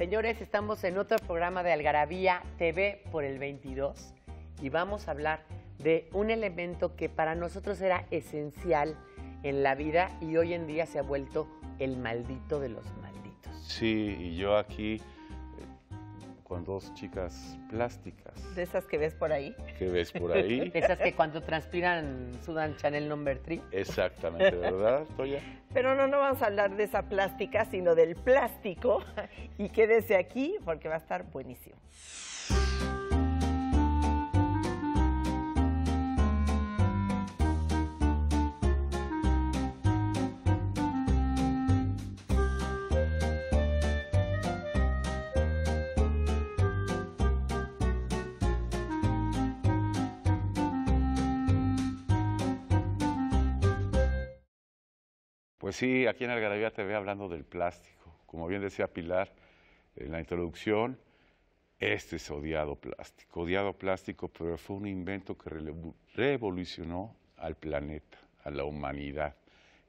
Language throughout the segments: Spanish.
Señores, estamos en otro programa de Algarabía TV por el 22 y vamos a hablar de un elemento que para nosotros era esencial en la vida y hoy en día se ha vuelto el maldito de los malditos. Sí, y yo aquí con dos chicas plásticas. ¿De esas que ves por ahí? Que ves por ahí. De esas que cuando transpiran sudan Chanel number 3. Exactamente, ¿verdad, Toya? Pero no, no vamos a hablar de esa plástica, sino del plástico. Y quédese aquí porque va a estar buenísimo. Pues sí, aquí en Algarabía te ve hablando del plástico. Como bien decía Pilar en la introducción, este es odiado plástico. Odiado plástico, pero fue un invento que revolucionó al planeta, a la humanidad.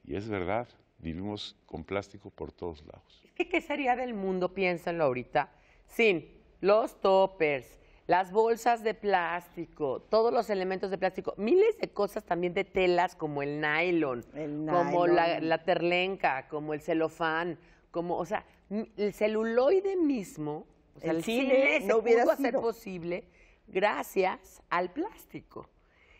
Y es verdad, vivimos con plástico por todos lados. ¿qué sería del mundo, piénsalo ahorita, sin los toppers, las bolsas de plástico, todos los elementos de plástico, miles de cosas también de telas como el nylon, como la, la, terlenca, como el celofán, como, o sea, el celuloide mismo, o sea, el, cine, no hubiera pudo sido. posible gracias al plástico.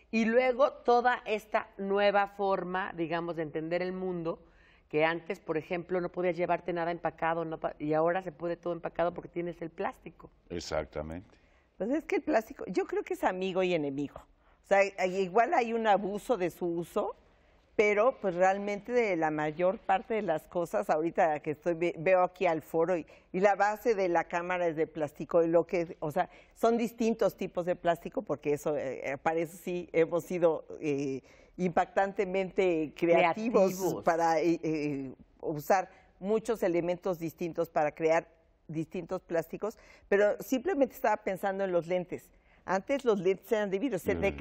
Y luego toda esta nueva forma, digamos, de entender el mundo, que antes, por ejemplo, no podías llevarte nada empacado, y ahora se puede todo empacado porque tienes el plástico. Exactamente. Pues es que el plástico, yo creo que es amigo y enemigo. O sea, igual hay un abuso de su uso, pero pues realmente de la mayor parte de las cosas, ahorita que estoy, veo aquí al foro y, la base de la cámara es de plástico y lo que, o sea, son distintos tipos de plástico porque eso eh, eh, parece sí hemos sido eh, impactantemente creativos, para usar muchos elementos distintos para crear distintos plásticos, pero simplemente estaba pensando en los lentes. Antes los lentes eran de se decaían mm.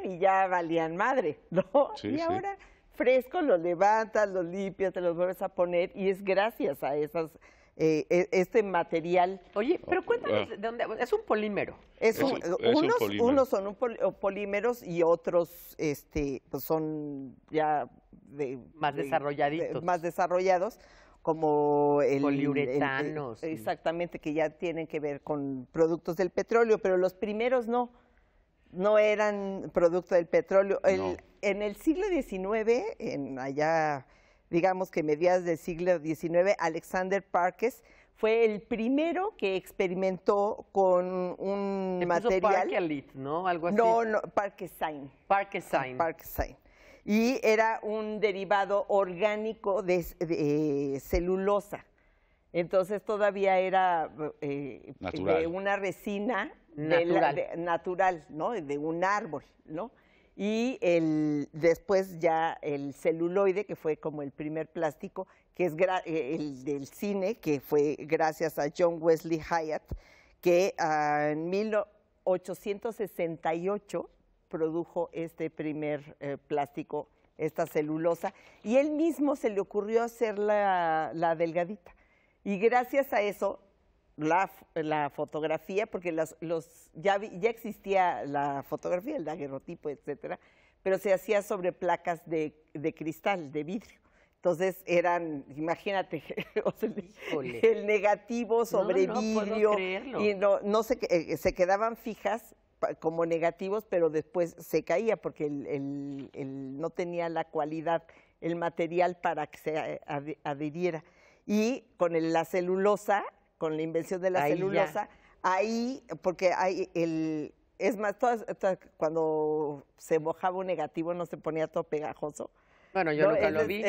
caían y ya valían madre, ¿no? y ahora fresco lo levantas, lo limpias, te los vuelves a poner y es gracias a esas eh, e, este material. Oye, pero cuéntanos, ah. ¿de dónde? Es un polímero. Es unos, son polímeros y otros este, pues son ya... más más desarrollados como el... Poliuretanos. exactamente, que ya tienen que ver con productos del petróleo, pero los primeros no, no eran producto del petróleo. En el siglo XIX, en allá, digamos que medias del siglo XIX, Alexander Parkes fue el primero que experimentó con un material... ¿no? Algo así. No, no, Parkesine. Parkesine y era un derivado orgánico de, de eh, celulosa. Entonces todavía era eh, una resina natural. De natural, ¿no? De un árbol, ¿no? Y el, después ya el celuloide, que fue como el primer plástico, que es eh, el del cine, que fue gracias a John Wesley Hyatt, que ah, en 1868 produjo este primer eh, plástico, esta celulosa, y él mismo se le ocurrió hacer la, delgadita. Y gracias a eso, la, fotografía, porque los, ya, ya existía la fotografía, el daguerrotipo, etcétera, pero se hacía sobre placas de, cristal, de vidrio. Entonces eran, imagínate, el negativo sobre vidrio. Y no, eh, se quedaban fijas como negativos, pero después se caía porque el, no tenía la cualidad, el material para que se eh, adhiriera. Y con la celulosa, con la invención de la celulosa, ahí, porque hay el... Es más, cuando se mojaba un negativo no se ponía todo pegajoso bueno, yo nunca lo vi,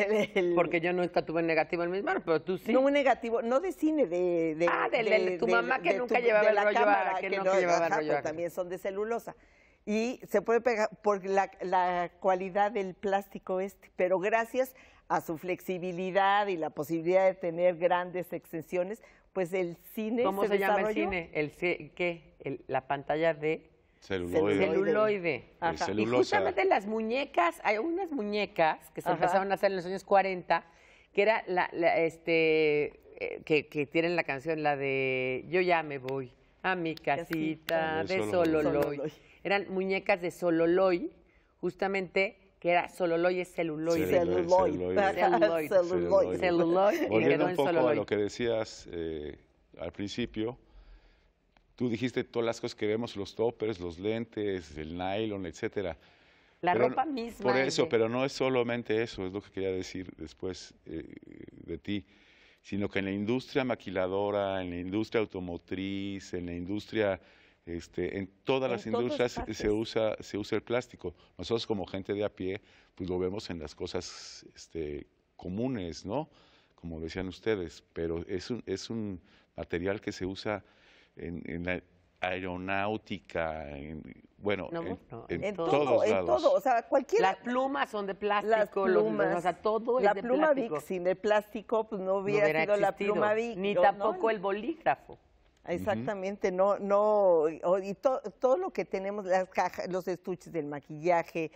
porque yo nunca tuve negativo en mis manos, pero tú sí. No, un negativo, no de cine, de... ah, de, tu mamá que nunca llevaba la cámara, que, no, llevaba la cámara. también son de celulosa. Y se puede pegar por la, la cualidad del plástico este, pero gracias a su flexibilidad y la posibilidad de tener grandes extensiones, pues el cine... ¿Cómo se, llama el cine? ¿El qué? la pantalla de... Celuloide. Celuloide. justamente las muñecas, hay unas muñecas que se empezaron a hacer en los años 40, que era la, este, eh, que, tienen la canción, la de Yo ya me voy a mi casita ah, de Sololoy. Eran muñecas de Sololoy, justamente que era sololoy es celuloide. Celuloide. Celuloide. Volviendo un poco lo que decías eh, al principio, Tú dijiste todas las cosas que vemos, los toppers, los lentes, el nylon, etcétera. La ropa misma. Por eso, pero no es solamente eso, es lo que quería decir después eh, de ti, sino que en la industria maquiladora, en la industria automotriz, en la industria, este, en todas las industrias se usa, se usa el plástico. Nosotros como gente de a pie, pues lo vemos en las cosas este, comunes, ¿no? Como decían ustedes, pero es un, es un material que se usa en, la aeronáutica, bueno, en, todo, En todo, o sea, cualquier... Las plumas son de plástico, las plumas, o sea, todo la es de pluma plástico. sin el plástico, pues no hubiera, sido la pluma Vic. Ni tampoco el bolígrafo. Exactamente, no, no, y todo lo que tenemos, las cajas, los estuches del maquillaje,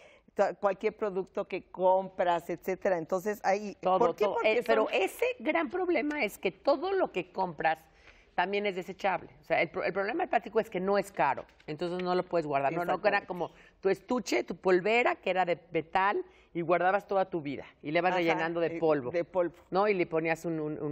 cualquier producto que compras, etcétera. Entonces, ahí... Todo, Todo. Eh, pero ese gran problema es que todo lo que compras también es desechable. O sea, el, problema del plástico es que no es caro, entonces no lo puedes guardar. No, no era como tu estuche, tu polvera, que era de metal, y guardabas toda tu vida. Y le vas rellenando de eh, polvo. De polvo. ¿No? Y le ponías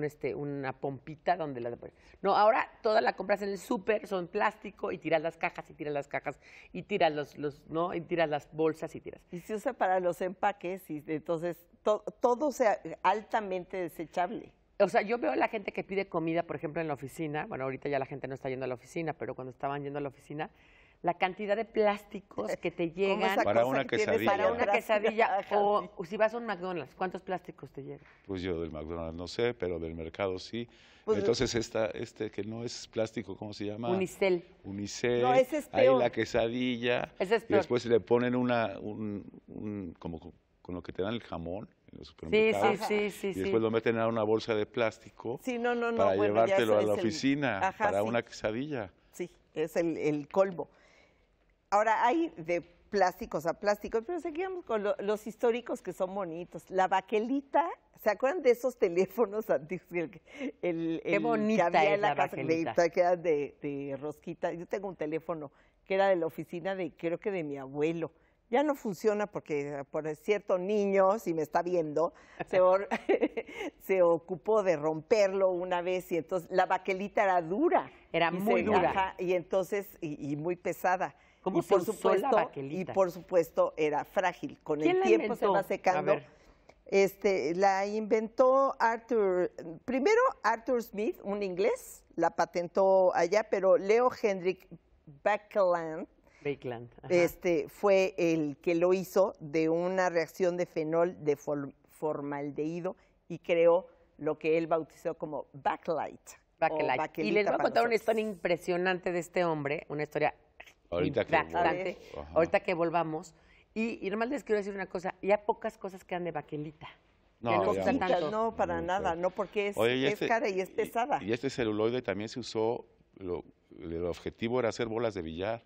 este, una pompita donde la... No, ahora todas las compras en el súper, son plástico, y tiras las cajas, y tiras las cajas, y tiras los, ¿no? Y tiras las bolsas, y tiras. Y se usa para los empaques, y entonces todo sea altamente desechable o sea, yo veo a la gente que pide comida, por ejemplo, en la oficina. Bueno, ahorita ya la gente no está yendo a la oficina, pero cuando estaban yendo a la oficina, la cantidad de plásticos que te llegan para una, quesadilla. para una quesadilla. o, si vas a un McDonald's, ¿cuántos plásticos te llegan? Pues yo del McDonald's no sé, pero del mercado sí. Pues Entonces esta, este que no es plástico, ¿cómo se llama? Unicel. Unicel. No, es Ahí la quesadilla. es Y después le ponen una, un, un como con lo que te dan el jamón en los supermercados. Sí, sí, sí, y después lo meten a una bolsa de plástico para llevártelo a la oficina para una quesadilla. Sí, es el, el, colmo. Ahora, hay de plásticos a plásticos, pero seguimos con los históricos que son bonitos. La baquelita, ¿se acuerdan de esos teléfonos antiguos? El, el, bonita que había en la, baquelita. que era de, de rosquita. Yo tengo un teléfono que era de la oficina de, creo que de mi abuelo ya no funciona porque eh, por cierto niño, si me está viendo, se, se ocupó de romperlo una vez y entonces la baquelita era dura. Era muy dura. y entonces, y, muy pesada. ¿Cómo y por supuesto, Y por supuesto era frágil. Con el tiempo se va secando. Este, la inventó Arthur, primero Arthur Smith, un inglés, la patentó allá, pero Leo Hendrik Bakeland, este, fue el que lo hizo de una reacción de fenol de formaldehído y creó lo que él bautizó como backlight. Y les voy a contar una historia impresionante de este hombre, una historia ahorita impactante, ahorita que volvamos. Y, y nomás les quiero decir una cosa, ya pocas cosas quedan de baquelita. No, no, no, para nada, no porque es, este cara y es pesada. Y, este celuloide también se usó, el objetivo era hacer bolas de billar.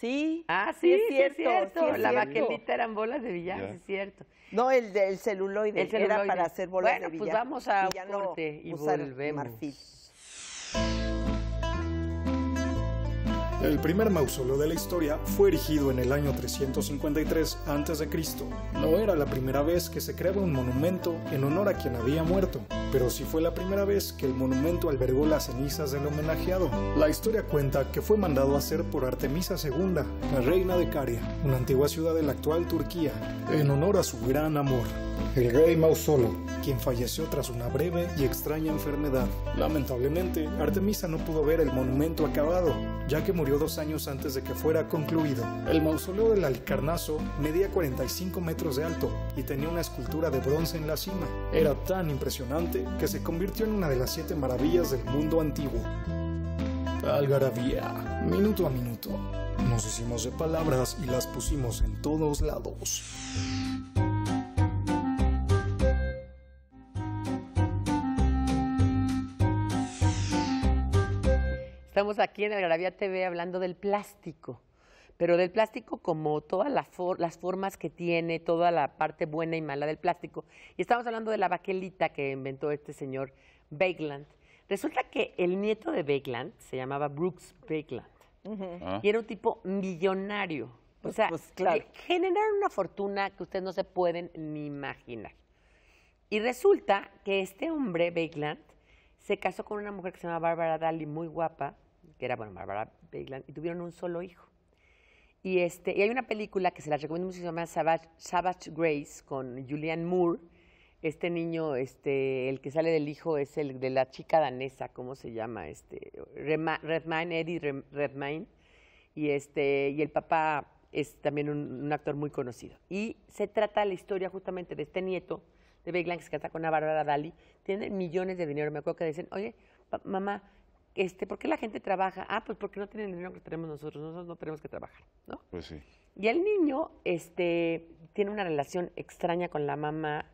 Sí. Ah, sí, es, cierto, la eran bolas de villano, es cierto. No, el del celuloide, era para hacer bolas de villano. Bueno, pues vamos a y un corte y volvemos. El primer mausoleo de la historia fue erigido en el año 353 a.C. No era la primera vez que se creaba un monumento en honor a quien había muerto, pero sí fue la primera vez que el monumento albergó las cenizas del homenajeado. La historia cuenta que fue mandado a hacer por Artemisa II, la reina de Caria, una antigua ciudad de la actual Turquía, en honor a su gran amor el rey Mausolo, quien falleció tras una breve y extraña enfermedad. Lamentablemente, Artemisa no pudo ver el monumento acabado, ya que murió dos años antes de que fuera concluido. El mausoleo del Alcarnazo medía 45 metros de alto y tenía una escultura de bronce en la cima. Era tan impresionante que se convirtió en una de las siete maravillas del mundo antiguo. Algarabía, minuto a minuto. Nos hicimos de palabras y las pusimos en todos lados. Estamos aquí en Algarabía TV hablando del plástico, pero del plástico como todas las formas que tiene, toda la parte buena y mala del plástico. Y estamos hablando de la baquelita que inventó este señor Bakeland. Resulta que el nieto de Bakeland se llamaba Brooks Bakeland ah. y era un tipo millonario. O pues, sea, pues, generaron una fortuna que ustedes no se pueden ni imaginar. Y resulta que este hombre, Bakeland, se casó con una mujer que se llama Bárbara Daly, muy guapa, que era, bueno, Barbara Bigland, y tuvieron un solo hijo. Y, este, y hay una película que se la recomiendo mucho, se llama Savage, Grace, con Julianne Moore. Este niño, este, el que sale del hijo es el de la chica danesa, ¿cómo se llama? Este, Redmine, Eddie Redmine. Y, este, y el papá es también un, actor muy conocido. Y se trata la historia justamente de este nieto de Bigland que se casa con una Barbara Dali. Tienen millones de dinero. Me acuerdo que dicen, oye, mamá, este, ¿Por qué la gente trabaja? Ah, pues porque no tienen el dinero que tenemos nosotros, nosotros no tenemos que trabajar, ¿no? Pues sí. Y el niño este, tiene una relación extraña con la mamá,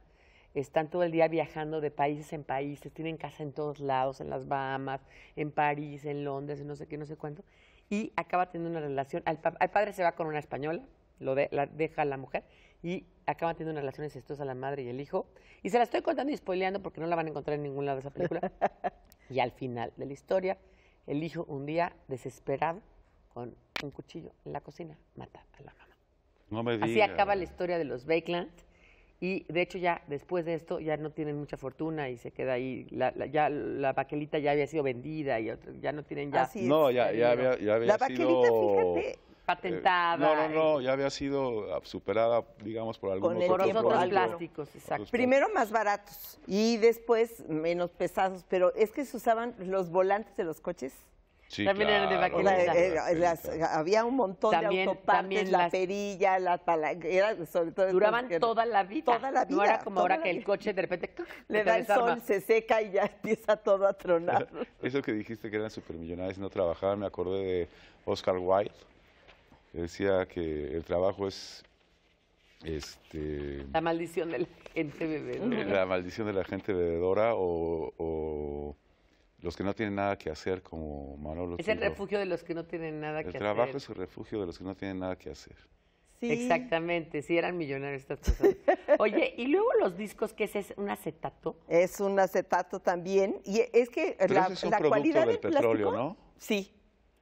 están todo el día viajando de países en países, tienen casa en todos lados, en las Bahamas, en París, en Londres, en no sé qué, no sé cuánto, y acaba teniendo una relación, al, padre se va con una española, lo la deja la mujer, y acaban teniendo una relación incestuosa la madre y el hijo. Y se la estoy contando y spoileando porque no la van a encontrar en ningún lado de esa película. y al final de la historia, el hijo un día desesperado con un cuchillo en la cocina mata a la mamá. Así acaba la historia de los Bakeland. Y de hecho ya después de esto ya no tienen mucha fortuna y se queda ahí. La, ya, la baquelita ya había sido vendida y ya no tienen ya... no, ya, había, ya La baquelita, fíjate, Patentada. Eh, no, no, no, ya había sido superada, digamos, por algunos otros, plásticos. Exacto. Primero más baratos y después menos pesados, pero es que se usaban los volantes de los coches. Sí, también eran de eh, eh, había un montón también, de autopartes, la perilla, la palanca, Duraban toda la vida. Toda la vida. No como ahora que el coche de repente... Le da el sol, se seca y ya empieza todo a tronar. Eso que dijiste que eran supermillonarios y no trabajaban, me acordé de Oscar Wilde, decía que el trabajo es este, la maldición de la gente bebedora. La maldición de la gente bebedora o, los que no tienen nada que hacer, como Manolo. Es el refugio de los que no tienen nada que hacer. El trabajo es el refugio de los que no tienen nada que hacer. Sí. Exactamente, sí eran millonarios estas personas. Oye, y luego los discos, ¿qué es? ¿Es un acetato? Es un acetato también. Y es que la, producto cualidad del, petróleo, ¿no? Sí,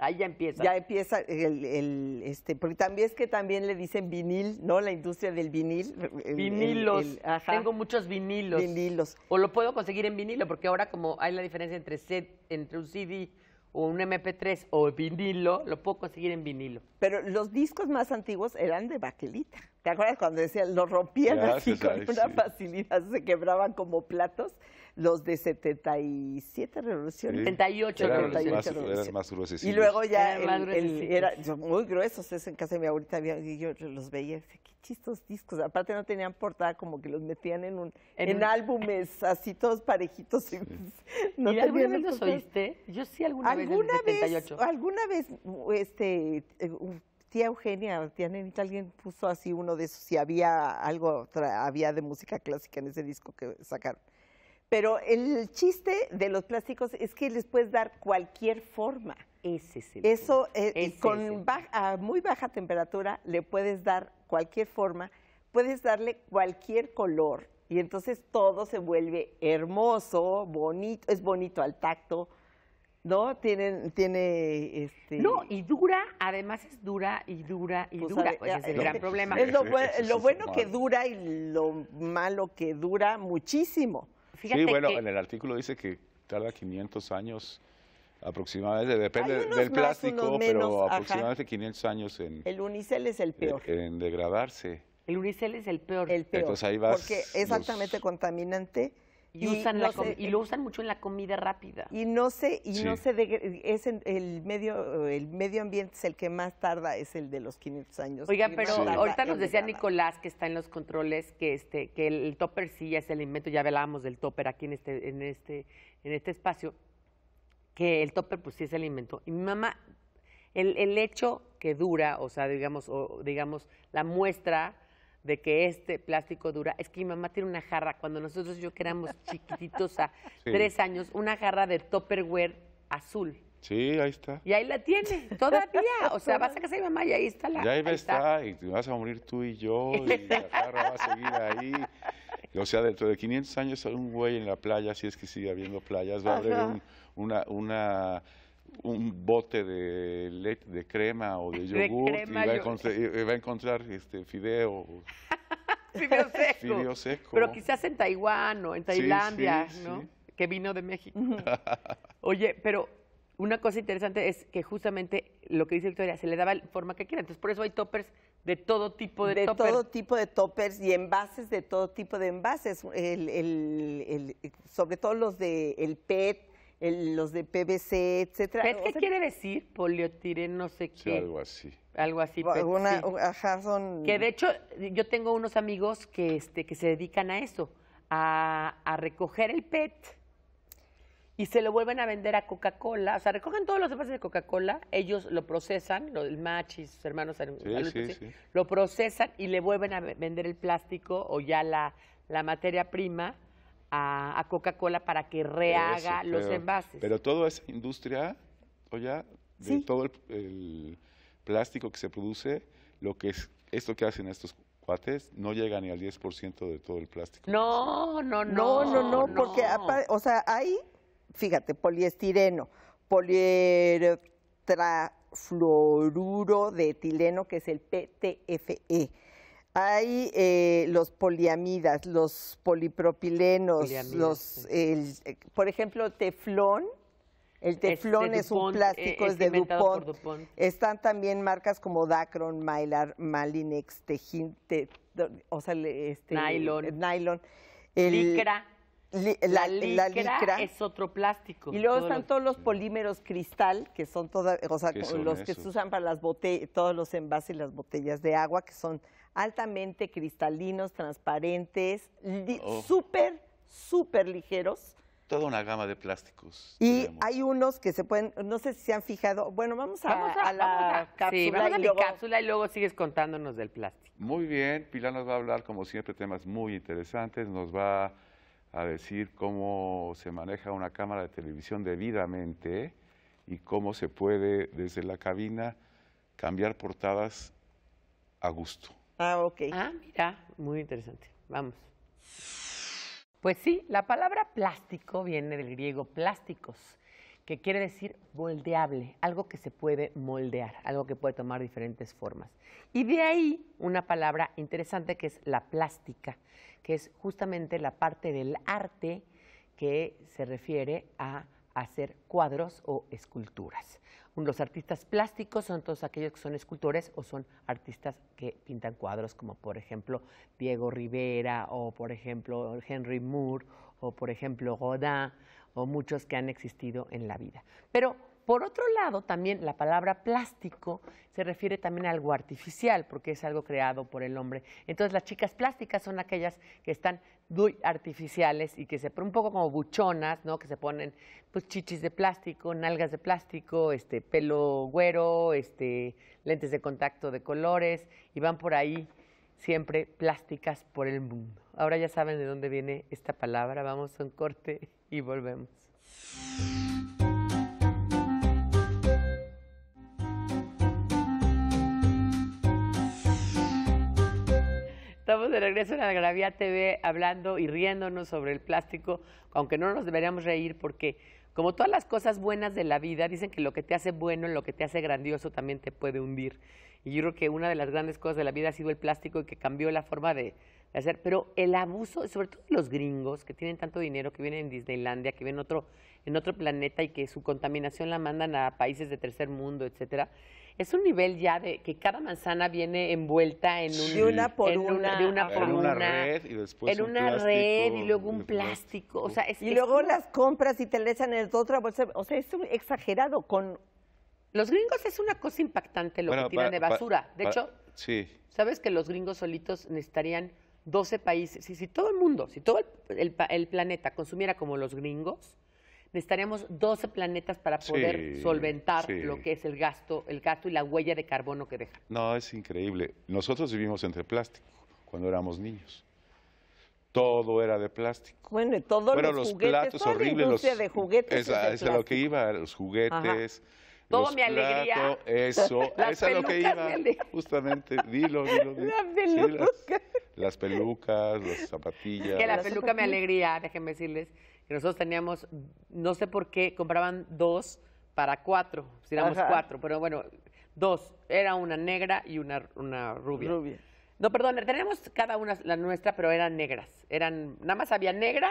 Ahí ya empieza. Ya empieza el, este, porque también es que también le dicen vinil, ¿no? La industria del vinil. vinilos. Ajá. Tengo muchos vinilos. Vinilos. O lo puedo conseguir en vinilo, porque ahora como hay la diferencia entre set, entre un CD o un MP3 o vinilo, lo puedo conseguir en vinilo. Pero los discos más antiguos eran de baquelita. ¿Te acuerdas cuando decían, Los rompían así con una facilidad, se quebraban como platos? los de 77 revoluciones. 78, revoluciones. Eran más gruesos. Y luego ya eran, muy gruesos, en casa de mi abuelita y yo los veía, qué chistos discos. Aparte no tenían portada, como que los metían en un en, álbumes así todos parejitos. alguna vez los oíste? Yo sí alguna, vez. Alguna vez este eh, tía Eugenia, tía Nenita, alguien puso así uno de esos, si había algo, había de música clásica en ese disco que sacaron. Pero el chiste de los plásticos es que les puedes dar cualquier forma. Ese es el Eso, eh, con a muy baja temperatura le puedes dar cualquier forma, puedes darle cualquier color y entonces todo se vuelve hermoso, bonito, es bonito al tacto, ¿no? Tienen, tiene, este... No, y dura, además es dura y dura y pues, dura, es el gran eh, problema. Es lo bueno que dura y lo malo que dura muchísimo sí, bueno, en el artículo dice que tarda 500 años aproximadamente, depende del plástico, pero aproximadamente 500 años en... El unicel es el peor. En, degradarse. El unicel es el peor. El peor. Entonces ahí Porque exactamente altamente contaminante y, y eh, lo usan mucho en la comida rápida. Y no sé, y no es el medio, el medio ambiente es el que más tarda, es el de los 500 años. Oiga, pero ahorita nos decía Nicolás que está en los controles que este, que el, topper sí es el alimento, ya hablábamos del topper aquí en este, en este, en este espacio, que el topper pues sí es el alimento. Y mi mamá, el, el hecho que dura, o sea, digamos, digamos, la muestra de que este plástico dura. Es que mi mamá tiene una jarra, cuando nosotros yo que éramos chiquititos a tres años, una jarra de Tupperware azul. Sí, ahí está. Y ahí la tiene, todavía. O sea, vas a casa de mamá y ahí está la. Y ahí, va está, y vas a morir tú y yo, y la jarra va a seguir ahí. O sea, dentro de 500 años, hay un güey en la playa, si es que sigue habiendo playas, va a haber una, una un bote de, leche, de crema o de yogur y, va a encontrar, este fideo. fideo seco. Pero quizás en Taiwán o en Tailandia, ¿no? Que vino de México. Oye, pero una cosa interesante es que justamente lo que dice Victoria, se le daba forma que quiera. Entonces, por eso hay toppers de todo tipo de, De todo tipo de toppers y envases de todo tipo de envases. sobre todo los de el PET, los de PVC, etcétera. qué quiere decir? Poliotiren, no sé qué. algo así. Algo así. Que de hecho yo tengo unos amigos que, este, que se dedican a eso, a, recoger el PET y se lo vuelven a vender a Coca-Cola. O sea, recogen todos los envases de Coca-Cola, ellos lo procesan, lo, el y sus hermanos lo procesan y le vuelven a vender el plástico o ya la materia prima a, Coca-Cola para que rehaga los envases. Pero toda esa industria, o ya, de todo el, plástico que se produce, lo que es esto que hacen estos cuates no llega ni al 10% de todo el plástico. No, no, no. No, no, no, porque, o sea, hay, fíjate, poliestireno, polietrafluoruro de etileno, que es el PTFE hay eh, los poliamidas, los polipropilenos, los, eh, por ejemplo, teflón. El teflón es, un e-, plástico, es, de Dupont. Están también marcas como Dacron, Mylar, Malinex, Tejín, o sea, este, nylon. El, nylon. licra. la, licra es otro plástico. Y luego están todos los polímeros cristal, que son todos o sea, los que se usan para las botellas, todos los envases y las botellas de agua, que son altamente cristalinos, transparentes, oh. súper, súper ligeros. Toda una gama de plásticos. Y hay unos que se pueden, no sé si se han fijado. Bueno, vamos a, la cápsula. y luego... cápsula y luego sigues contándonos del plástico. Muy bien, Pilar nos va a hablar, como siempre, temas muy interesantes. Nos va a decir cómo se maneja una cámara de televisión debidamente y cómo se puede desde la cabina cambiar portadas a gusto. Ah, ok. Ah, mira, muy interesante. Vamos. Pues sí, la palabra plástico viene del griego plásticos, que quiere decir moldeable, algo que se puede moldear, algo que puede tomar diferentes formas. Y de ahí una palabra interesante que es la plástica, que es justamente la parte del arte que se refiere a hacer cuadros o esculturas. Los artistas plásticos son todos aquellos que son escultores o son artistas que pintan cuadros, como por ejemplo Diego Rivera o por ejemplo Henry Moore o por ejemplo Godin o muchos que han existido en la vida. Pero por otro lado, también la palabra plástico se refiere también a algo artificial, porque es algo creado por el hombre. Entonces, las chicas plásticas son aquellas que están muy artificiales y que se ponen un poco como buchonas, ¿no? Que se ponen pues chichis de plástico, nalgas de plástico, este pelo güero, este lentes de contacto de colores y van por ahí siempre plásticas por el mundo. Ahora ya saben de dónde viene esta palabra. Vamos a un corte y volvemos. de regreso en Gravía TV hablando y riéndonos sobre el plástico, aunque no nos deberíamos reír porque como todas las cosas buenas de la vida, dicen que lo que te hace bueno, lo que te hace grandioso también te puede hundir. Y yo creo que una de las grandes cosas de la vida ha sido el plástico y que cambió la forma de, hacer. Pero el abuso, sobre todo los gringos que tienen tanto dinero, que vienen en Disneylandia, que vienen otro, en otro planeta y que su contaminación la mandan a países de tercer mundo, etcétera es un nivel ya de que cada manzana viene envuelta en, una una, una, red y después en luego un plástico, o sea, y luego las compras y te le en otra bolsa, o sea, es un exagerado con los gringos es una cosa impactante lo que tienen de basura. de hecho, sabes que los gringos solitos necesitarían 12 países. Si, si todo el mundo, si todo el planeta consumiera como los gringos, necesitaríamos 12 planetas para poder solventar lo que es el gasto, el gasto y la huella de carbono que deja. No, es increíble. Nosotros vivimos entre plástico cuando éramos niños. Todo era de plástico. Bueno, y todos Pero los, platos horribles, los de juguetes. Esa, es, lo que iba, los juguetes. Todo mi alegría. eso, eso es lo que iba. Justamente, dilo, dilo. dilo. Las pelucas. las, pelucas, las zapatillas. que la peluca me alegría, déjenme decirles, que nosotros teníamos, no sé por qué, compraban dos para cuatro, si éramos cuatro, pero bueno, dos, era una negra y una, una rubia. Rubia. No, perdón, tenemos cada una la nuestra, pero eran negras. Eran, nada más había negra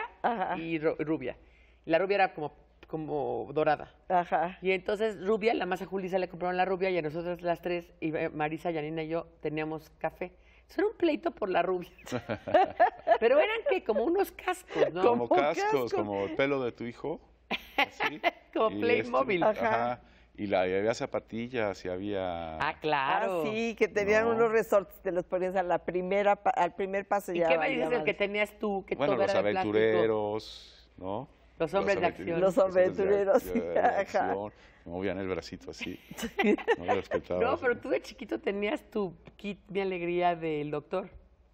y rubia. La rubia era como como dorada. Ajá. Y entonces rubia, la masa Julisa le compraron la rubia y a nosotras las tres, y Marisa, Yanina y yo, teníamos café. Eso era un pleito por la rubia. Pero eran que como unos cascos, ¿no? Como, cascos, como el pelo de tu hijo. como Playmobil. Este, ajá. Y la, había zapatillas y había... Ah, claro. Ah, sí, que tenían unos resortes, te los ponías la primera, al primer paso. ¿Y qué me dices el que tenías tú? bueno, los aventureros, ¿no? Los hombres de acción. Los aventureros. Me movían el bracito así. No No, pero tú de chiquito tenías tu kit de alegría del doctor.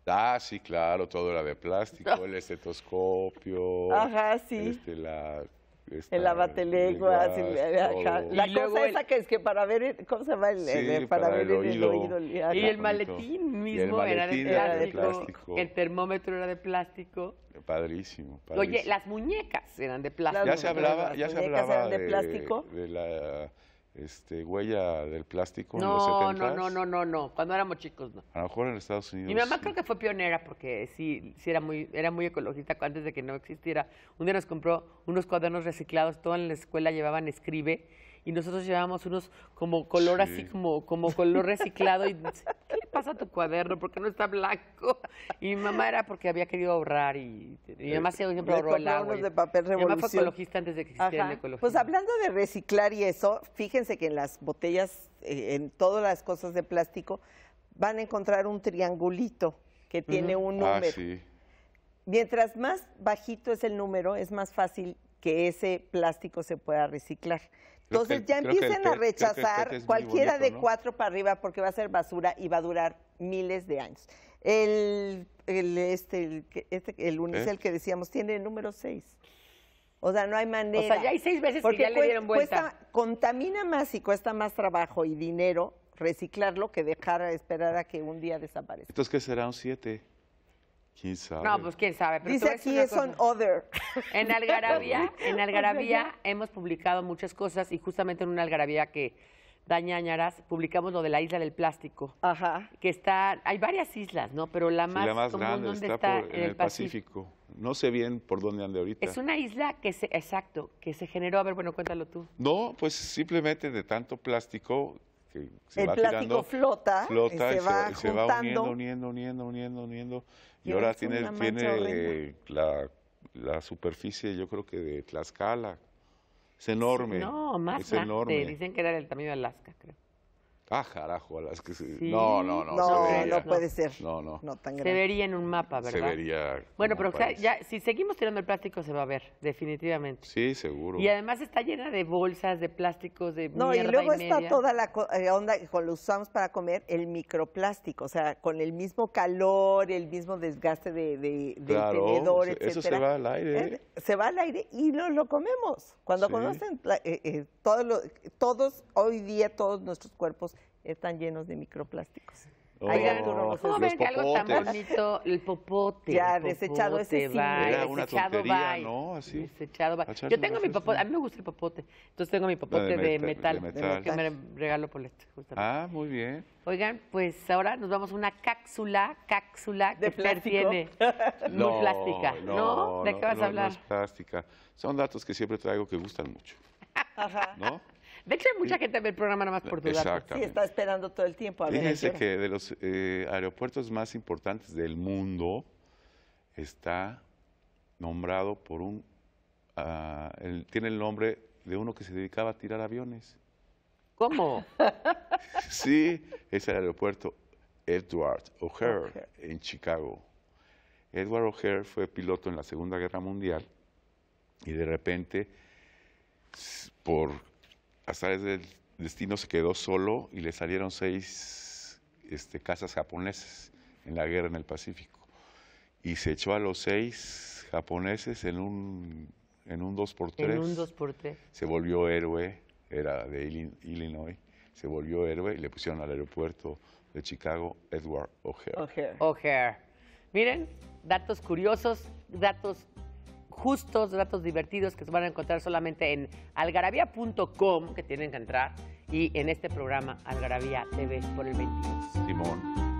Ah, sí, claro, todo era de plástico, el estetoscopio. Ajá, sí. Este, la, esta, el lavateleguas, eh, el, el, la cosa esa que es que para ver, ¿cómo se llama? El, sí, eh, para, ver el oído. Y, el maletín mismo era, de plástico, era, de plástico, el termómetro era de plástico. Padrísimo, Oye, las muñecas eran de plástico. Ya se hablaba, ya se hablaba de, de, plástico. de la este, huella del plástico no, en los No, no, no, no, cuando éramos chicos A lo mejor en Estados Unidos. Mi mamá creo que fue pionera porque sí, sí era muy, era muy ecologista antes de que no existiera. Un día nos compró unos cuadernos reciclados, todo en la escuela llevaban escribe y nosotros llevábamos unos como color así, como, como color reciclado. Y ¿qué le pasa a tu cuaderno? ¿Por qué no está blanco? Y mi mamá era porque había querido ahorrar y, y además eh, siempre el agua. de papel revolución. mamá ecologista antes de que existiera la Pues hablando de reciclar y eso, fíjense que en las botellas, eh, en todas las cosas de plástico, van a encontrar un triangulito que tiene un ah, número. Mientras más bajito es el número, es más fácil que ese plástico se pueda reciclar. Entonces ya empiecen a rechazar cualquiera de cuatro para arriba porque va a ser basura y va a durar miles de años. El, el, este, el, este, el ¿Eh? unicel que decíamos tiene el número seis. O sea, no hay manera. O sea, ya hay seis veces que ya le dieron vuelta. Cuesta, contamina más y cuesta más trabajo y dinero reciclarlo que dejar a esperar a que un día desaparezca. Entonces, ¿qué será un siete? ¿Quién No, pues quién sabe. Pero Dice aquí es on other. En Algarabía, en Algarabía hemos publicado muchas cosas y justamente en una Algarabía que daña publicamos lo de la isla del plástico. Ajá. Que está, hay varias islas, ¿no? Pero la más, grande está, en el Pacífico? No sé bien por dónde ande ahorita. Es una isla que se, exacto, que se generó, a ver, bueno, cuéntalo tú. No, pues simplemente de tanto plástico el va plástico flota, eh, y se, va, uniendo, uniendo, uniendo, uniendo, uniendo. Y, ahora tiene, eh, la, superficie, yo creo que de Tlaxcala. Es enorme. No, más es Enorme. Dicen que era del tamaño de Alaska, creo. Ah, carajo, las que No, no, no. No, no puede ser. No, no. no Se vería en un mapa, ¿verdad? Se vería. Bueno, pero si seguimos tirando el plástico se va a ver, definitivamente. Sí, seguro. Y además está llena de bolsas, de plásticos, de No, y luego y está toda la eh, onda lo usamos para comer, el microplástico, o sea, con el mismo calor, el mismo desgaste de, del tenedor, etcétera. Eso se va al aire. Eh, se va al aire y lo, lo comemos. Cuando conocen... Eh, todos, hoy día todos nuestros cuerpos están llenos de microplásticos. Oh, que algo tan bonito? El popote. Ya, desechado ese sí. ¿no? Así. Desechado va. Yo tengo mi popote, a mí me gusta el popote. Entonces tengo mi popote de, metal, que me regaló Polet, justamente. Ah, muy bien. Oigan, pues ahora nos vamos a una cápsula, cápsula que tiene. no, plástica. ¿No? ¿De qué vas a hablar? No plástica. Son datos que siempre traigo que gustan mucho. De hecho, mucha gente ve el programa nada más por dudar. Sí, está esperando todo el tiempo. Fíjense que de los eh, aeropuertos más importantes del mundo está nombrado por un... Ah, tiene el nombre de uno que se dedicaba a tirar aviones. ¿Cómo? sí, es el aeropuerto Edward O'Hare en Chicago. Edward O'Hare fue piloto en la Segunda Guerra Mundial y de repente por través del destino se quedó solo y le salieron seis este, casas japonesas en la guerra en el Pacífico. Y se echó a los seis japoneses en un, en un 2 por 3 En un Se volvió héroe, era de Illinois, se volvió héroe y le pusieron al aeropuerto de Chicago Edward O'Hare. O'Hare. Miren, datos curiosos, datos justos, datos divertidos que se van a encontrar solamente en algarabía.com, que tienen que entrar, y en este programa Algarabía TV por el 21. Simón.